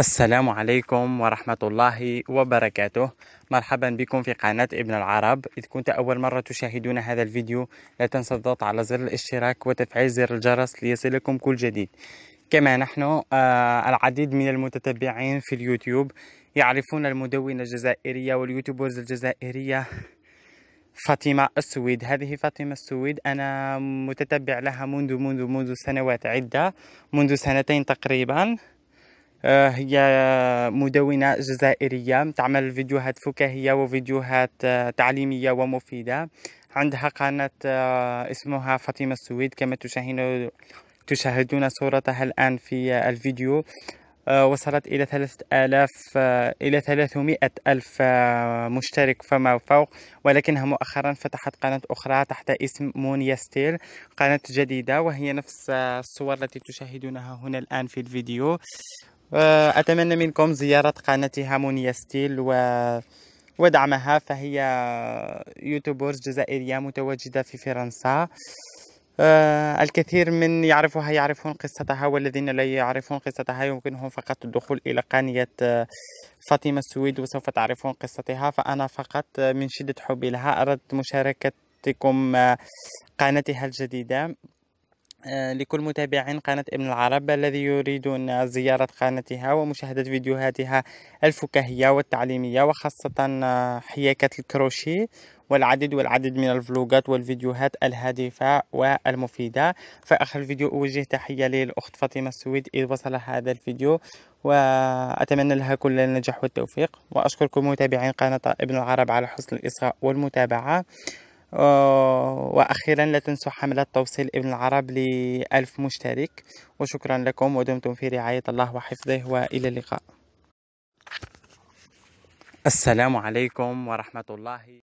السلام عليكم ورحمة الله وبركاته مرحبا بكم في قناة ابن العرب إذا كنت أول مرة تشاهدون هذا الفيديو لا تنسى الضغط على زر الاشتراك وتفعيل زر الجرس ليصلكم كل جديد كما نحن آه العديد من المتتبعين في اليوتيوب يعرفون المدونة الجزائرية واليوتيوبرز الجزائرية فاطمة السويد هذه فاطمة السويد أنا متتبع لها منذ منذ منذ سنوات عدة منذ سنتين تقريبا آه، هي مدونة جزائرية تعمل فيديوهات فكاهية وفيديوهات آه، تعليمية ومفيدة عندها قناة آه، اسمها فاطمة السويد كما تشاهدون تشاهدون صورتها الآن في الفيديو وصلت إلى ثلاثة آلاف إلى ثلاثمائة ألف مشترك فما فوق ولكنها مؤخرا فتحت قناة أخرى تحت اسم مونيا ستيل قناة جديدة وهي نفس الصور التي تشاهدونها هنا الآن في الفيديو أتمنى منكم زيارة قناة هامونية ستيل و ودعمها فهي يوتيوبرز جزائرية متواجدة في فرنسا آه الكثير من يعرفها يعرفون قصتها والذين لا يعرفون قصتها يمكنهم فقط الدخول إلى قناة آه فاطمة السويد وسوف تعرفون قصتها فأنا فقط آه، من شدة حبي لها أردت مشاركتكم آه قناتها الجديدة آه، لكل متابعين قناة ابن العرب الذي يريدون زيارة قناتها ومشاهدة فيديوهاتها الفكاهية والتعليمية وخاصة آه، حياكة الكروشيه والعديد والعديد من الفلوقات والفيديوهات الهادفة والمفيدة فآخر الفيديو أوجه تحية للأخت فاطمة السويد إذ وصل هذا الفيديو وأتمنى لها كل النجاح والتوفيق وأشكركم متابعين قناة ابن العرب على حسن الإصغاء والمتابعة آه، وأخيرا لا تنسوا حملة توصيل ابن العرب لألف مشترك وشكرا لكم ودمتم في رعاية الله وحفظه وإلى اللقاء السلام عليكم ورحمة الله